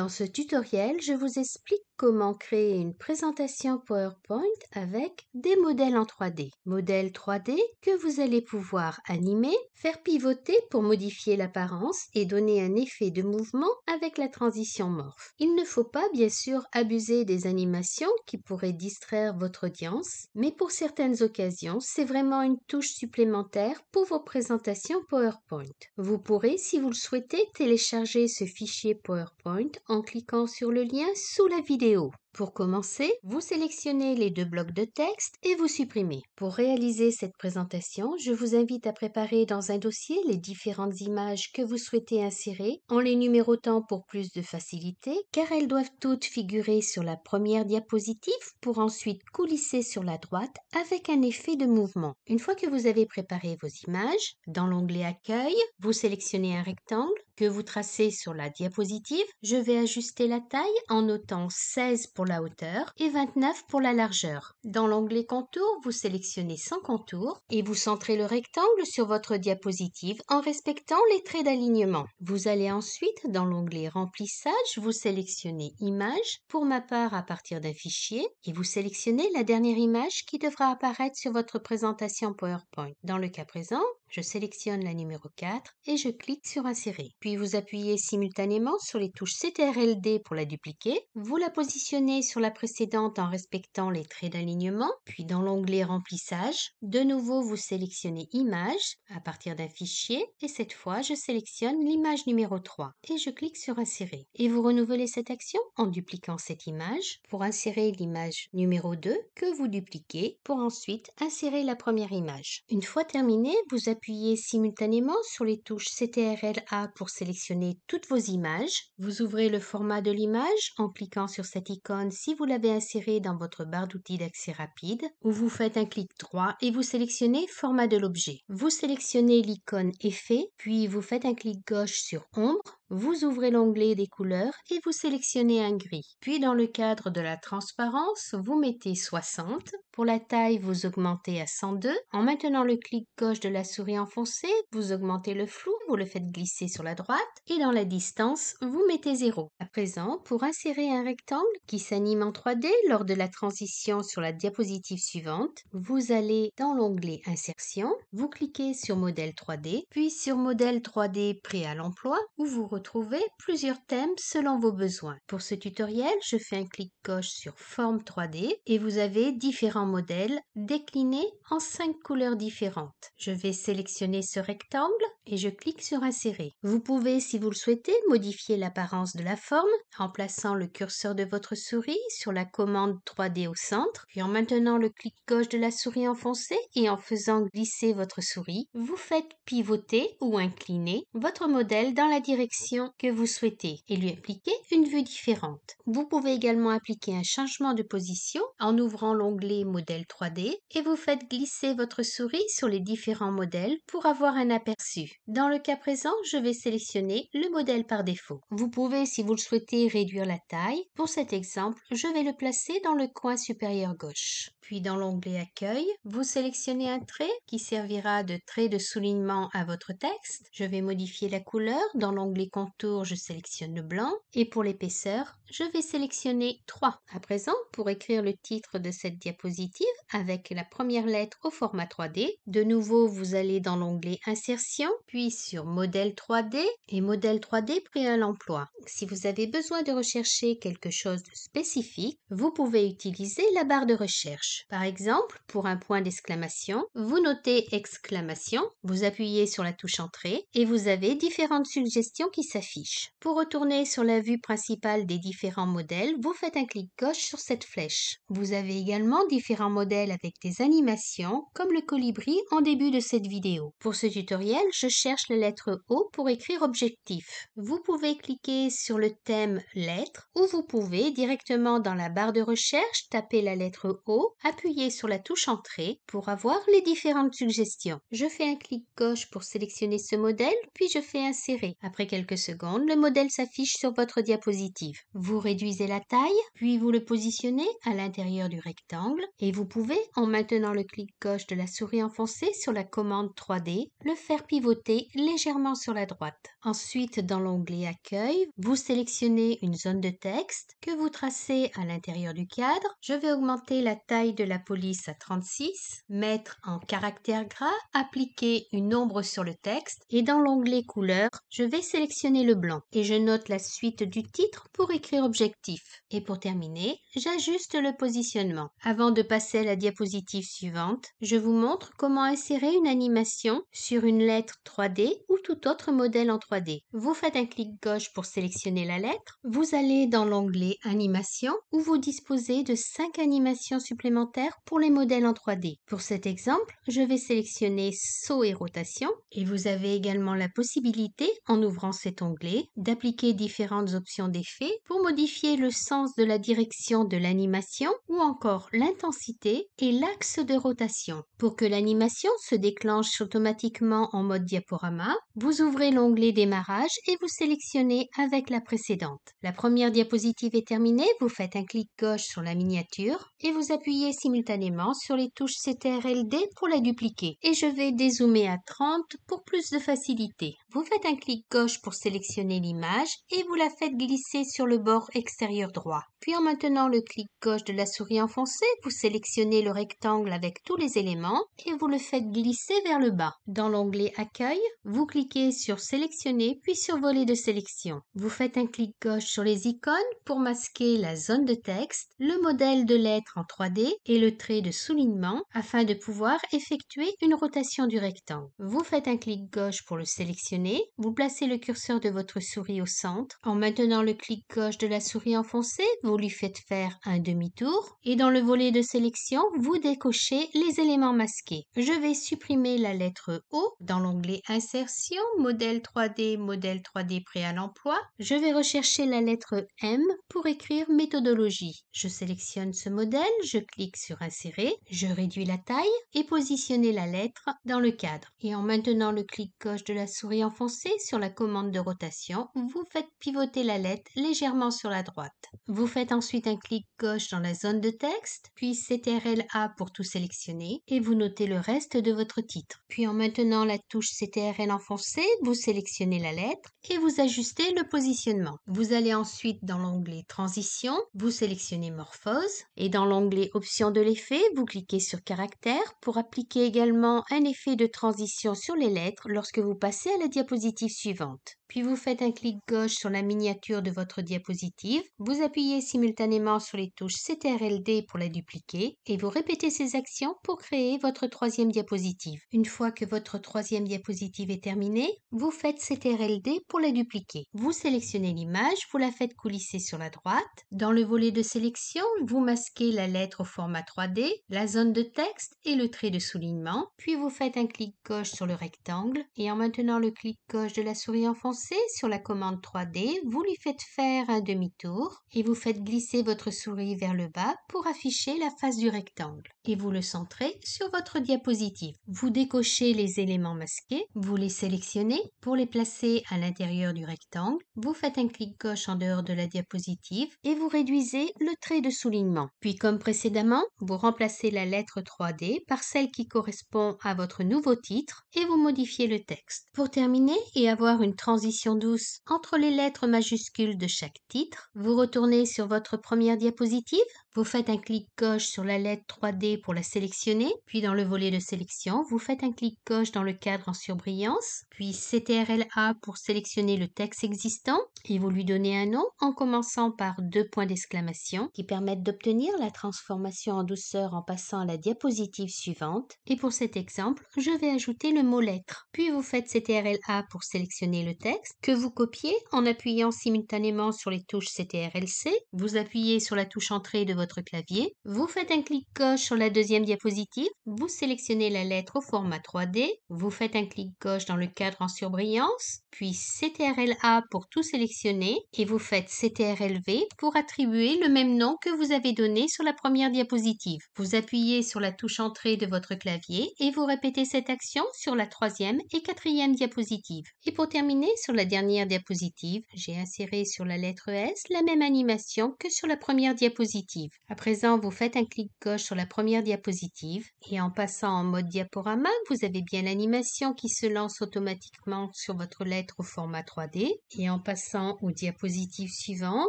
Dans ce tutoriel, je vous explique Comment créer une présentation PowerPoint avec des modèles en 3D. Modèles 3D que vous allez pouvoir animer, faire pivoter pour modifier l'apparence et donner un effet de mouvement avec la transition morphe. Il ne faut pas bien sûr abuser des animations qui pourraient distraire votre audience, mais pour certaines occasions, c'est vraiment une touche supplémentaire pour vos présentations PowerPoint. Vous pourrez, si vous le souhaitez, télécharger ce fichier PowerPoint en cliquant sur le lien sous la vidéo. eu Pour commencer, vous sélectionnez les deux blocs de texte et vous supprimez. Pour réaliser cette présentation, je vous invite à préparer dans un dossier les différentes images que vous souhaitez insérer en les numérotant pour plus de facilité car elles doivent toutes figurer sur la première diapositive pour ensuite coulisser sur la droite avec un effet de mouvement. Une fois que vous avez préparé vos images, dans l'onglet Accueil, vous sélectionnez un rectangle que vous tracez sur la diapositive. Je vais ajuster la taille en notant 16 la hauteur et 29 pour la largeur. Dans l'onglet contour vous sélectionnez sans contour et vous centrez le rectangle sur votre diapositive en respectant les traits d'alignement. Vous allez ensuite, dans l'onglet Remplissage, vous sélectionnez Image, pour ma part à partir d'un fichier, et vous sélectionnez la dernière image qui devra apparaître sur votre présentation PowerPoint. Dans le cas présent, je sélectionne la numéro 4 et je clique sur Insérer. Puis vous appuyez simultanément sur les touches CTRLD pour la dupliquer. Vous la positionnez sur la précédente en respectant les traits d'alignement. Puis dans l'onglet Remplissage, de nouveau vous sélectionnez Image à partir d'un fichier. Et cette fois, je sélectionne l'image numéro 3 et je clique sur Insérer. Et vous renouvelez cette action en dupliquant cette image pour insérer l'image numéro 2 que vous dupliquez pour ensuite insérer la première image. Une fois terminée, vous appuyez appuyez simultanément sur les touches CTRL-A pour sélectionner toutes vos images. Vous ouvrez le format de l'image en cliquant sur cette icône si vous l'avez insérée dans votre barre d'outils d'accès rapide, ou vous faites un clic droit et vous sélectionnez Format de l'objet. Vous sélectionnez l'icône Effet, puis vous faites un clic gauche sur Ombre, vous ouvrez l'onglet des couleurs et vous sélectionnez un gris. Puis dans le cadre de la transparence, vous mettez 60 pour la taille, vous augmentez à 102. En maintenant le clic gauche de la souris enfoncée, vous augmentez le flou, vous le faites glisser sur la droite et dans la distance, vous mettez 0. À présent, pour insérer un rectangle qui s'anime en 3D lors de la transition sur la diapositive suivante, vous allez dans l'onglet Insertion, vous cliquez sur Modèle 3D, puis sur Modèle 3D prêt à l'emploi où vous retrouvez plusieurs thèmes selon vos besoins. Pour ce tutoriel, je fais un clic gauche sur Forme 3D et vous avez différents Modèle décliné en cinq couleurs différentes. Je vais sélectionner ce rectangle et je clique sur Insérer. Vous pouvez, si vous le souhaitez, modifier l'apparence de la forme en plaçant le curseur de votre souris sur la commande 3D au centre, puis en maintenant le clic gauche de la souris enfoncé et en faisant glisser votre souris, vous faites pivoter ou incliner votre modèle dans la direction que vous souhaitez et lui appliquer une vue différente. Vous pouvez également appliquer un changement de position en ouvrant l'onglet modèle 3D et vous faites glisser votre souris sur les différents modèles pour avoir un aperçu. Dans le cas présent, je vais sélectionner le modèle par défaut. Vous pouvez, si vous le souhaitez, réduire la taille. Pour cet exemple, je vais le placer dans le coin supérieur gauche. Puis dans l'onglet Accueil, vous sélectionnez un trait qui servira de trait de soulignement à votre texte. Je vais modifier la couleur. Dans l'onglet Contour, je sélectionne le blanc. Et pour l'épaisseur, je vais sélectionner 3. À présent, pour écrire le titre de cette diapositive avec la première lettre au format 3D, de nouveau vous allez dans l'onglet Insertion, puis sur Modèle 3D et Modèle 3D prêt à l'emploi. Si vous avez besoin de rechercher quelque chose de spécifique, vous pouvez utiliser la barre de recherche. Par exemple, pour un point d'exclamation, vous notez exclamation, vous appuyez sur la touche Entrée et vous avez différentes suggestions qui s'affichent. Pour retourner sur la vue principale des différents différents modèles, vous faites un clic gauche sur cette flèche. Vous avez également différents modèles avec des animations, comme le colibri en début de cette vidéo. Pour ce tutoriel, je cherche la lettre O pour écrire objectif. Vous pouvez cliquer sur le thème lettres ou vous pouvez directement dans la barre de recherche taper la lettre O, appuyer sur la touche entrée pour avoir les différentes suggestions. Je fais un clic gauche pour sélectionner ce modèle, puis je fais insérer. Après quelques secondes, le modèle s'affiche sur votre diapositive. Vous réduisez la taille, puis vous le positionnez à l'intérieur du rectangle et vous pouvez, en maintenant le clic gauche de la souris enfoncée sur la commande 3D, le faire pivoter légèrement sur la droite. Ensuite, dans l'onglet Accueil, vous sélectionnez une zone de texte que vous tracez à l'intérieur du cadre. Je vais augmenter la taille de la police à 36, mettre en caractère gras, appliquer une ombre sur le texte et dans l'onglet Couleur, je vais sélectionner le blanc et je note la suite du titre pour écrire objectif. Et pour terminer, j'ajuste le positionnement. Avant de passer à la diapositive suivante, je vous montre comment insérer une animation sur une lettre 3D ou tout autre modèle en 3D. Vous faites un clic gauche pour sélectionner la lettre, vous allez dans l'onglet Animation où vous disposez de 5 animations supplémentaires pour les modèles en 3D. Pour cet exemple, je vais sélectionner saut et rotation et vous avez également la possibilité, en ouvrant cet onglet, d'appliquer différentes options d'effet pour modifier Modifier le sens de la direction de l'animation ou encore l'intensité et l'axe de rotation. Pour que l'animation se déclenche automatiquement en mode diaporama, vous ouvrez l'onglet Démarrage et vous sélectionnez avec la précédente. La première diapositive est terminée, vous faites un clic gauche sur la miniature et vous appuyez simultanément sur les touches CTRLD pour la dupliquer. Et je vais dézoomer à 30 pour plus de facilité vous faites un clic gauche pour sélectionner l'image et vous la faites glisser sur le bord extérieur droit puis en maintenant le clic gauche de la souris enfoncée vous sélectionnez le rectangle avec tous les éléments et vous le faites glisser vers le bas dans l'onglet accueil vous cliquez sur sélectionner puis sur volet de sélection vous faites un clic gauche sur les icônes pour masquer la zone de texte le modèle de lettres en 3D et le trait de soulignement afin de pouvoir effectuer une rotation du rectangle vous faites un clic gauche pour le sélectionner vous placez le curseur de votre souris au centre en maintenant le clic gauche de la souris enfoncée vous lui faites faire un demi-tour et dans le volet de sélection, vous décochez les éléments masqués. Je vais supprimer la lettre O dans l'onglet Insertion, modèle 3D, modèle 3D prêt à l'emploi. Je vais rechercher la lettre M pour écrire méthodologie. Je sélectionne ce modèle, je clique sur Insérer, je réduis la taille et positionner la lettre dans le cadre. Et en maintenant le clic gauche de la souris enfoncée sur la commande de rotation, vous faites pivoter la lettre légèrement sur la droite. Vous faites faites ensuite un clic gauche dans la zone de texte, puis CTRL-A pour tout sélectionner et vous notez le reste de votre titre. Puis en maintenant la touche CTRL enfoncée, vous sélectionnez la lettre et vous ajustez le positionnement. Vous allez ensuite dans l'onglet Transition, vous sélectionnez Morphose et dans l'onglet Options de l'effet, vous cliquez sur Caractère pour appliquer également un effet de transition sur les lettres lorsque vous passez à la diapositive suivante puis vous faites un clic gauche sur la miniature de votre diapositive, vous appuyez simultanément sur les touches CTRLD pour la dupliquer et vous répétez ces actions pour créer votre troisième diapositive. Une fois que votre troisième diapositive est terminée, vous faites ctrl pour la dupliquer. Vous sélectionnez l'image, vous la faites coulisser sur la droite. Dans le volet de sélection, vous masquez la lettre au format 3D, la zone de texte et le trait de soulignement, puis vous faites un clic gauche sur le rectangle et en maintenant le clic gauche de la souris enfoncée, sur la commande 3D, vous lui faites faire un demi-tour et vous faites glisser votre souris vers le bas pour afficher la face du rectangle et vous le centrez sur votre diapositive. Vous décochez les éléments masqués, vous les sélectionnez pour les placer à l'intérieur du rectangle, vous faites un clic gauche en dehors de la diapositive et vous réduisez le trait de soulignement. Puis comme précédemment, vous remplacez la lettre 3D par celle qui correspond à votre nouveau titre et vous modifiez le texte. Pour terminer et avoir une transition douce entre les lettres majuscules de chaque titre. Vous retournez sur votre première diapositive vous faites un clic coche sur la lettre 3D pour la sélectionner, puis dans le volet de sélection, vous faites un clic coche dans le cadre en surbrillance, puis CTRL-A pour sélectionner le texte existant et vous lui donnez un nom en commençant par deux points d'exclamation qui permettent d'obtenir la transformation en douceur en passant à la diapositive suivante. Et pour cet exemple, je vais ajouter le mot lettre. Puis vous faites CTRL-A pour sélectionner le texte que vous copiez en appuyant simultanément sur les touches CTRL-C. Vous appuyez sur la touche entrée de clavier. Vous faites un clic gauche sur la deuxième diapositive. Vous sélectionnez la lettre au format 3D. Vous faites un clic gauche dans le cadre en surbrillance. Puis CTRL-A pour tout sélectionner. Et vous faites CTRL-V pour attribuer le même nom que vous avez donné sur la première diapositive. Vous appuyez sur la touche Entrée de votre clavier et vous répétez cette action sur la troisième et quatrième diapositive. Et pour terminer, sur la dernière diapositive, j'ai inséré sur la lettre S la même animation que sur la première diapositive. À présent, vous faites un clic gauche sur la première diapositive et en passant en mode diaporama, vous avez bien l'animation qui se lance automatiquement sur votre lettre au format 3D. Et en passant aux diapositives suivantes,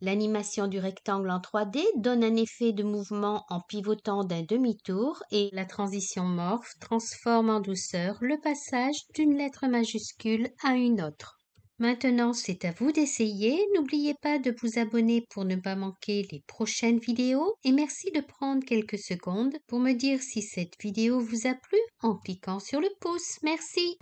l'animation du rectangle en 3D donne un effet de mouvement en pivotant d'un demi-tour et la transition morphe transforme en douceur le passage d'une lettre majuscule à une autre. Maintenant, c'est à vous d'essayer. N'oubliez pas de vous abonner pour ne pas manquer les prochaines vidéos et merci de prendre quelques secondes pour me dire si cette vidéo vous a plu en cliquant sur le pouce. Merci.